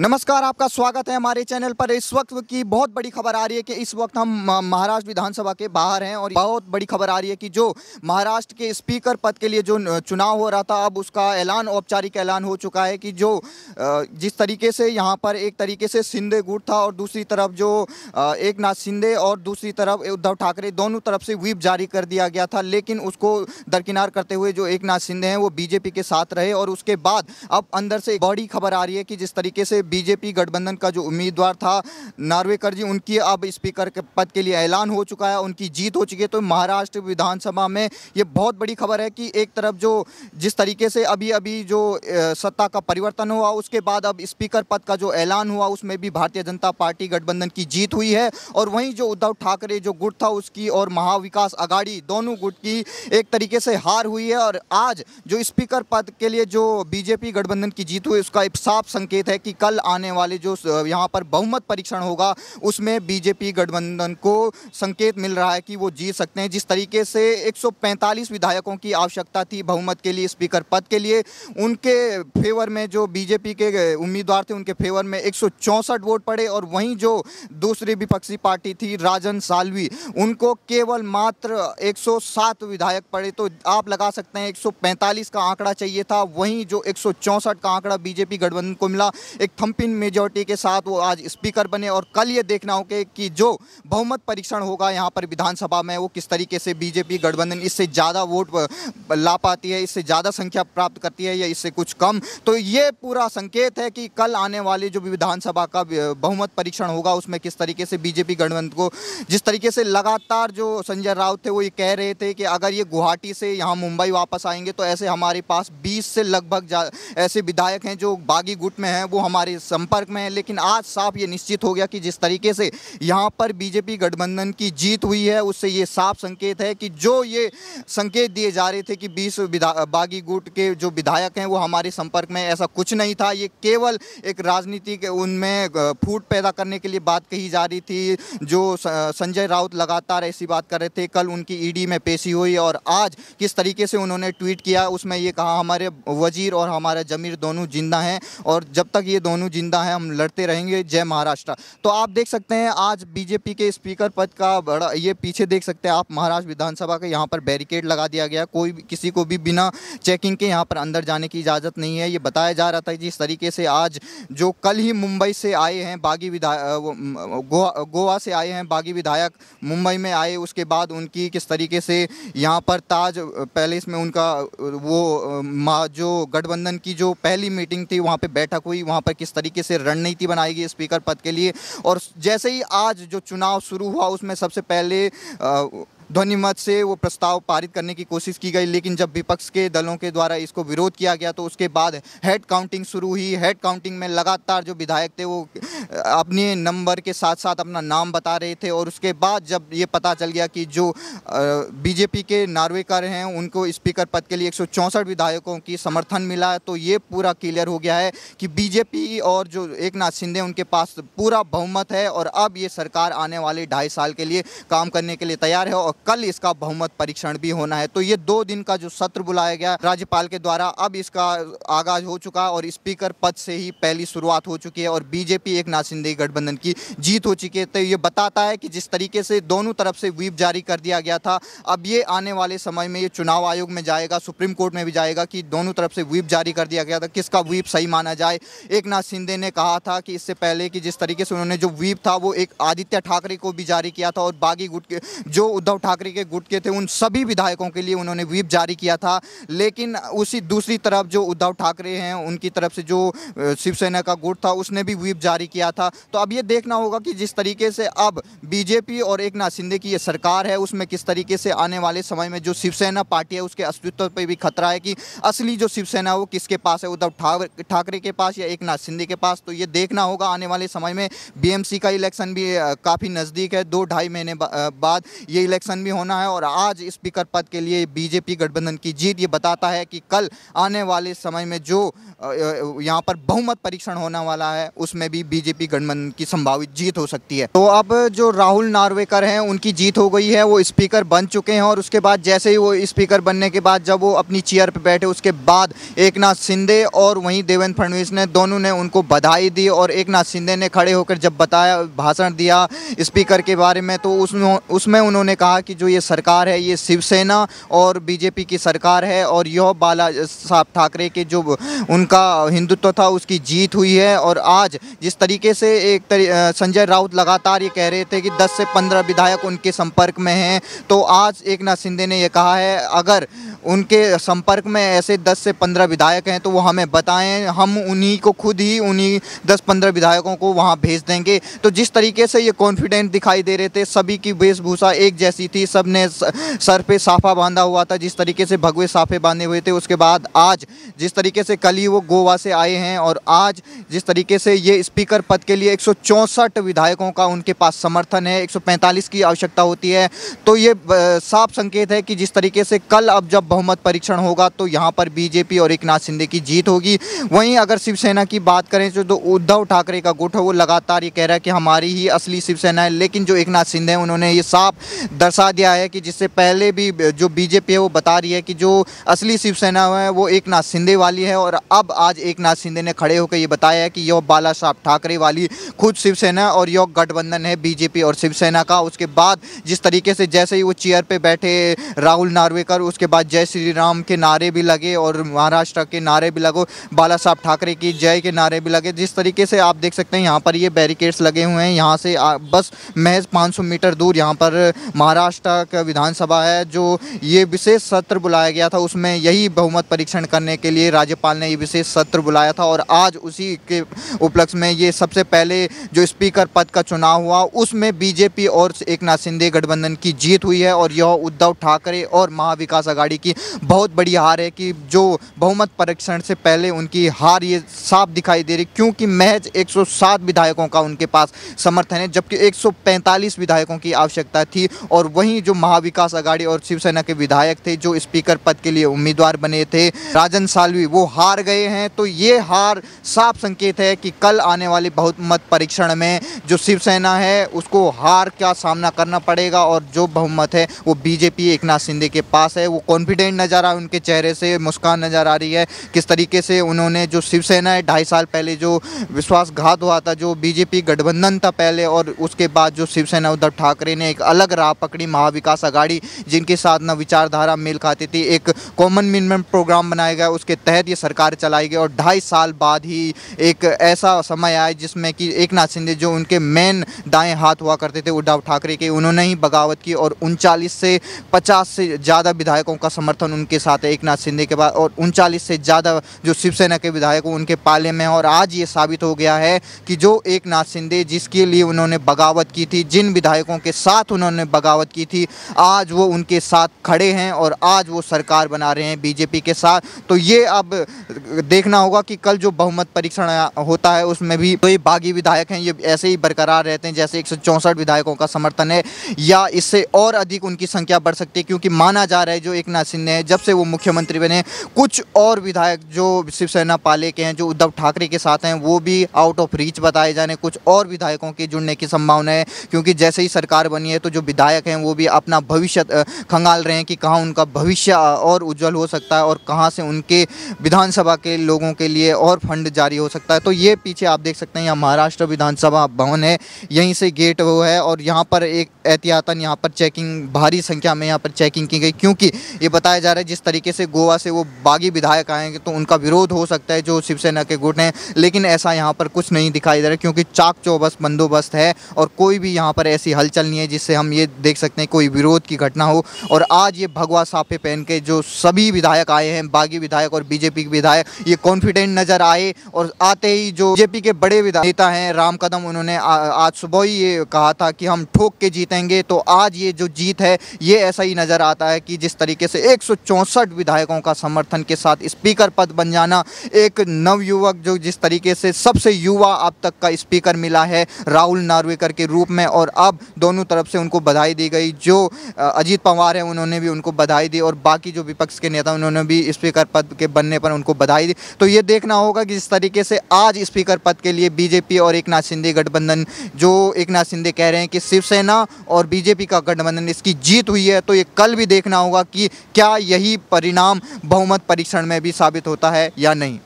नमस्कार आपका स्वागत है हमारे चैनल पर इस वक्त की बहुत बड़ी खबर आ रही है कि इस वक्त हम महाराष्ट्र विधानसभा के बाहर हैं और बहुत बड़ी खबर आ रही है कि जो महाराष्ट्र के स्पीकर पद के लिए जो चुनाव हो रहा था अब उसका ऐलान औपचारिक ऐलान हो चुका है कि जो जिस तरीके से यहाँ पर एक तरीके से शिंदे गुट था और दूसरी तरफ जो एक नाथ शिंदे और दूसरी तरफ उद्धव ठाकरे दोनों तरफ से व्हीप जारी कर दिया गया था लेकिन उसको दरकिनार करते हुए जो एक नाथ शिंदे हैं वो बीजेपी के साथ रहे और उसके बाद अब अंदर से बड़ी खबर आ रही है कि जिस तरीके से बीजेपी गठबंधन का जो उम्मीदवार था नार्वेकर जी उनकी अब स्पीकर के पद के लिए ऐलान हो चुका है उनकी जीत हो चुकी है तो महाराष्ट्र विधानसभा में ये बहुत बड़ी खबर है कि एक तरफ जो जिस तरीके से अभी अभी जो सत्ता का परिवर्तन हुआ उसके बाद अब स्पीकर पद का जो ऐलान हुआ उसमें भी भारतीय जनता पार्टी गठबंधन की जीत हुई है और वहीं जो उद्धव ठाकरे जो गुट था उसकी और महाविकास अगाड़ी दोनों गुट की एक तरीके से हार हुई है और आज जो स्पीकर पद के लिए जो बीजेपी गठबंधन की जीत हुई उसका एक साफ संकेत है कि कल कल आने वाले जो यहाँ पर बहुमत परीक्षण होगा उसमें बीजेपी गठबंधन को संकेत मिल रहा है कि वो जीत सकते हैं जिस तरीके से 145 विधायकों की आवश्यकता थी बहुमत के लिए स्पीकर पद के लिए उनके फेवर में जो बीजेपी के उम्मीदवार थे उनके फेवर में एक वोट पड़े और वहीं जो दूसरी विपक्षी पार्टी थी राजन सालवी उनको केवल मात्र एक विधायक पड़े तो आप लगा सकते हैं एक का आंकड़ा चाहिए था वहीं जो एक का आंकड़ा बीजेपी गठबंधन को मिला एक थम्पिन मेजोरिटी के साथ वो आज स्पीकर बने और कल ये देखना होगा कि जो बहुमत परीक्षण होगा यहाँ पर विधानसभा में वो किस तरीके से बीजेपी गठबंधन इससे ज़्यादा वोट ला पाती है इससे ज़्यादा संख्या प्राप्त करती है या इससे कुछ कम तो ये पूरा संकेत है कि कल आने वाले जो विधानसभा का बहुमत परीक्षण होगा उसमें किस तरीके से बीजेपी गठबंधन को जिस तरीके से लगातार जो संजय राउत थे वो ये कह रहे थे कि अगर ये गुवाहाटी से यहाँ मुंबई वापस आएंगे तो ऐसे हमारे पास 20 से लगभग ऐसे विधायक हैं जो बागी गुट में हैं वो हमारे संपर्क में है लेकिन आज साफ ये निश्चित हो गया कि जिस तरीके से यहाँ पर बीजेपी गठबंधन की जीत हुई है उससे ये साफ संकेत है कि जो ये संकेत दिए जा रहे थे कि बीस बागी गुट के जो विधायक हैं वो हमारे संपर्क में ऐसा कुछ नहीं था ये केवल एक राजनीति के उनमें फूट पैदा करने के लिए बात कही जा रही थी जो संजय राउत लगातार ऐसी बात कर रहे थे कल उनकी ईडी में पेशी हुई और आज किस तरीके से उन्होंने ट्वीट किया उसमें ये कहा हमारे वजीर और हमारा जमीर दोनों जिंदा हैं और जब तक ये दोनों सोनू जिंदा है हम लड़ते रहेंगे जय महाराष्ट्र तो आप देख सकते हैं आज बीजेपी के स्पीकर पद का बड़ा ये पीछे देख सकते हैं आप महाराष्ट्र विधानसभा के यहाँ पर बैरिकेड लगा दिया गया कोई किसी को भी बिना चेकिंग के यहाँ पर अंदर जाने की इजाज़त नहीं है ये बताया जा रहा था जिस तरीके से आज जो कल ही मुंबई से आए हैं बागी विधायक गोवा से आए हैं बागी विधायक मुंबई में आए उसके बाद उनकी किस तरीके से यहाँ पर ताज पैलेस में उनका वो जो गठबंधन की जो पहली मीटिंग थी वहाँ पर बैठक हुई वहाँ पर किस किस तरीके से रणनीति बनाएगी स्पीकर पद के लिए और जैसे ही आज जो चुनाव शुरू हुआ उसमें सबसे पहले ध्वनिमत से वो प्रस्ताव पारित करने की कोशिश की गई लेकिन जब विपक्ष के दलों के द्वारा इसको विरोध किया गया तो उसके बाद हेड काउंटिंग शुरू हुई हेड काउंटिंग में लगातार जो विधायक थे वो अपने नंबर के साथ साथ अपना नाम बता रहे थे और उसके बाद जब ये पता चल गया कि जो बीजेपी के नार्वेकर हैं उनको स्पीकर पद के लिए एक विधायकों की समर्थन मिला तो ये पूरा क्लियर हो गया है कि बीजेपी और जो एक नाथ शिंदे उनके पास पूरा बहुमत है और अब ये सरकार आने वाले ढाई साल के लिए काम करने के लिए तैयार है और कल इसका बहुमत परीक्षण भी होना है तो ये दो दिन का जो सत्र बुलाया गया राज्यपाल के द्वारा अब इसका आगाज हो चुका और स्पीकर पद से ही पहली शुरुआत हो चुकी है और बीजेपी एक सिंधे गठबंधन की जीत हो चुकी है तो ये बताता है कि जिस तरीके से दोनों तरफ से व्हीप जारी कर दिया गया था अब ये आने वाले समय में ये चुनाव आयोग में जाएगा सुप्रीम कोर्ट में भी जाएगा कि दोनों तरफ से व्हीप जारी कर दिया गया था किसका व्हीप सही माना जाए एक नाथ ने कहा था कि इससे पहले कि जिस तरीके से उन्होंने जो व्हीप था वो एक आदित्य ठाकरे को भी जारी किया था और बागी गुट के जो उद्धव ठाकरे के गुट के थे उन सभी विधायकों के लिए उन्होंने व्हीप जारी किया था लेकिन उसी दूसरी तरफ जो उद्धव ठाकरे हैं उनकी तरफ से जो शिवसेना का गुट था उसने भी व्हीप जारी किया था तो अब ये देखना होगा कि जिस तरीके से अब बीजेपी और एक नाथ शिंदे की ये सरकार है उसमें किस तरीके से आने वाले समय में जो शिवसेना पार्टी है उसके अस्तित्व पर भी खतरा है कि असली जो शिवसेना वो किसके पास है उद्धव ठाकरे के पास या एक नाथ शिंदे के पास तो ये देखना होगा आने वाले समय में बीएमसी का इलेक्शन भी काफ़ी नज़दीक है दो ढाई महीने बाद ये इलेक्शन गठबंधन भी होना है और आज स्पीकर पद के लिए बीजेपी गठबंधन की जीत ये बताता है कि कल आने वाले समय में जो यहाँ पर बहुमत परीक्षण होने वाला है उसमें भी बीजेपी गठबंधन की संभावित जीत हो सकती है तो अब जो राहुल नार्वेकर हैं उनकी जीत हो गई है वो स्पीकर बन चुके हैं और उसके बाद जैसे ही वो स्पीकर बनने के बाद जब वो अपनी चेयर पर बैठे उसके बाद एक शिंदे और वहीं देवेंद्र फडणवीस ने दोनों ने उनको बधाई दी और एक शिंदे ने खड़े होकर जब बताया भाषण दिया स्पीकर के बारे में तो उसमें उसमें उन्होंने कहा कि जो ये सरकार है ये शिवसेना और बीजेपी की सरकार है और यह बाला साहब ठाकरे के जो उनका हिंदुत्व था उसकी जीत हुई है और आज जिस तरीके से एक संजय राउत लगातार ये कह रहे थे कि 10 से 15 विधायक उनके संपर्क में हैं तो आज एक नाथ शिंदे ने यह कहा है अगर उनके संपर्क में ऐसे 10 से 15 विधायक हैं तो वो हमें बताएं हम उन्हीं को खुद ही उन्हीं 10-15 विधायकों को वहाँ भेज देंगे तो जिस तरीके से ये कॉन्फिडेंट दिखाई दे रहे थे सभी की वेशभूषा एक जैसी थी सब ने सर पे साफा बांधा हुआ था जिस तरीके से भगवे साफे बांधे हुए थे उसके बाद आज जिस तरीके से कल ही वो गोवा से आए हैं और आज जिस तरीके से ये स्पीकर पद के लिए एक विधायकों का उनके पास समर्थन है एक की आवश्यकता होती है तो ये साफ संकेत है कि जिस तरीके से कल अब जब बहुमत परीक्षण होगा तो यहाँ पर बीजेपी और एक शिंदे की जीत होगी वहीं अगर शिवसेना की बात करें तो, तो उद्धव ठाकरे का गुट है वो लगातार ये कह रहा है कि हमारी ही असली शिवसेना है लेकिन जो एक शिंदे हैं उन्होंने ये साफ दर्शा दिया है कि जिससे पहले भी जो बीजेपी है वो बता रही है कि जो असली शिवसेना है वो एक शिंदे वाली है और अब आज एक शिंदे ने खड़े होकर ये बताया है कि यह बाला साहब ठाकरे वाली खुद शिवसेना और यह गठबंधन है बीजेपी और शिवसेना का उसके बाद जिस तरीके से जैसे ही वो चेयर पर बैठे राहुल नार्वेकर उसके बाद जय श्री राम के नारे भी लगे और महाराष्ट्र के नारे भी लगो बाला साहब ठाकरे की जय के नारे भी लगे जिस तरीके से आप देख सकते हैं यहाँ पर ये बैरिकेड्स लगे हुए हैं यहाँ से बस महज 500 मीटर दूर यहाँ पर महाराष्ट्र का विधानसभा है जो ये विशेष सत्र बुलाया गया था उसमें यही बहुमत परीक्षण करने के लिए राज्यपाल ने ये विशेष सत्र बुलाया था और आज उसी के उपलक्ष्य में ये सबसे पहले जो स्पीकर पद का चुनाव हुआ उसमें बीजेपी और एक नाथ शिंदे गठबंधन की जीत हुई है और यह उद्धव ठाकरे और महाविकास आघाड़ी की बहुत बड़ी हार है कि जो बहुमत परीक्षण से पहले उनकी हार ये साफ दिखाई दे रही क्योंकि महज 107 विधायकों का उनके पास समर्थन है जबकि 145 विधायकों की आवश्यकता थी और वहीं जो महाविकास अघाड़ी और शिवसेना के विधायक थे जो स्पीकर पद के लिए उम्मीदवार बने थे राजन सालवी वो हार गए हैं तो ये हार साफ संकेत है कि कल आने वाले बहुमत परीक्षण में जो शिवसेना है उसको हार का सामना करना पड़ेगा और जो बहुमत है वो बीजेपी एक नाथ शिंदे के पास है वो कॉन्फिडेंट कॉन्फिडेंट नज़र आ उनके चेहरे से मुस्कान नज़र आ रही है किस तरीके से उन्होंने जो शिवसेना है ढाई साल पहले जो विश्वासघात हुआ था जो बीजेपी गठबंधन था पहले और उसके बाद जो शिवसेना उद्धव ठाकरे ने एक अलग राह पकड़ी महाविकास अघाड़ी जिनके साथ न विचारधारा मेल खाती थी एक कॉमन मिनिमम प्रोग्राम बनाया गया उसके तहत ये सरकार चलाई गई और ढाई साल बाद ही एक ऐसा समय आया जिसमें कि एक नाथ शिंदे जो उनके मेन दाएँ हाथ हुआ करते थे उद्धव ठाकरे के उन्होंने ही बगावत की और उनचालीस से पचास से ज़्यादा विधायकों का समर्थन उनके साथ है एक नाथ शिंदे के बाद और उनचालीस से ज़्यादा जो शिवसेना के विधायक उनके पाले में और आज ये साबित हो गया है कि जो एक नाथ शिंदे जिसके लिए उन्होंने बगावत की थी जिन विधायकों के साथ उन्होंने बगावत की थी आज वो उनके साथ खड़े हैं और आज वो सरकार बना रहे हैं बीजेपी के साथ तो ये अब देखना होगा कि कल जो बहुमत परीक्षण होता है उसमें भी तो ये बागी विधायक हैं ये ऐसे ही बरकरार रहते हैं जैसे एक विधायकों का समर्थन है या इससे और अधिक उनकी संख्या बढ़ सकती है क्योंकि माना जा रहा है जो एक नाथ सिंह ने जब से वो मुख्यमंत्री बने कुछ और विधायक जो शिवसेना पाले के हैं जो उद्धव ठाकरे के साथ हैं वो भी आउट ऑफ रीच बताए जाने कुछ और विधायकों के जुड़ने की संभावना है क्योंकि जैसे ही सरकार बनी है तो जो विधायक हैं वो भी अपना भविष्य खंगाल रहे हैं कि कहाँ उनका भविष्य और उज्जवल हो सकता है और कहाँ से उनके विधानसभा के लोगों के लिए और फंड जारी हो सकता है तो ये पीछे आप देख सकते हैं यहाँ महाराष्ट्र विधानसभा भवन है यहीं से गेट वो है और यहाँ पर एक एहतियातन यहाँ पर चेकिंग भारी संख्या में यहाँ पर चेकिंग की गई क्योंकि ये बता बताया जा रहा है जिस तरीके से गोवा से वो बागी विधायक आएंगे तो उनका विरोध हो सकता है जो शिवसेना के गुट हैं लेकिन ऐसा यहाँ पर कुछ नहीं दिखाई दे रहा क्योंकि चाक चौबस बंदोबस्त है और कोई भी यहाँ पर ऐसी हलचल नहीं है जिससे हम ये देख सकते हैं कोई विरोध की घटना हो और आज ये भगवा साफे पहन के जो सभी विधायक आए हैं बागी विधायक और बीजेपी के विधायक ये कॉन्फिडेंट नज़र आए और आते ही जो बीजेपी के बड़े नेता हैं राम कदम उन्होंने आज सुबह ही ये कहा था कि हम ठोक के जीतेंगे तो आज ये जो जीत है ये ऐसा ही नज़र आता है कि जिस तरीके से एक एक विधायकों का समर्थन के साथ स्पीकर पद बन जाना एक नवयुवक जो जिस तरीके से सबसे युवा अब तक का स्पीकर मिला है राहुल नार्वेकर के रूप में और अब दोनों तरफ से उनको बधाई दी गई जो अजीत पवार हैं उन्होंने भी उनको बधाई दी और बाकी जो विपक्ष के नेता उन्होंने भी स्पीकर पद के बनने पर उनको बधाई दी तो ये देखना होगा कि जिस तरीके से आज स्पीकर पद के लिए बीजेपी और एक शिंदे गठबंधन जो एक शिंदे कह रहे हैं कि शिवसेना और बीजेपी का गठबंधन इसकी जीत हुई है तो ये कल भी देखना होगा कि क्या क्या यही परिणाम बहुमत परीक्षण में भी साबित होता है या नहीं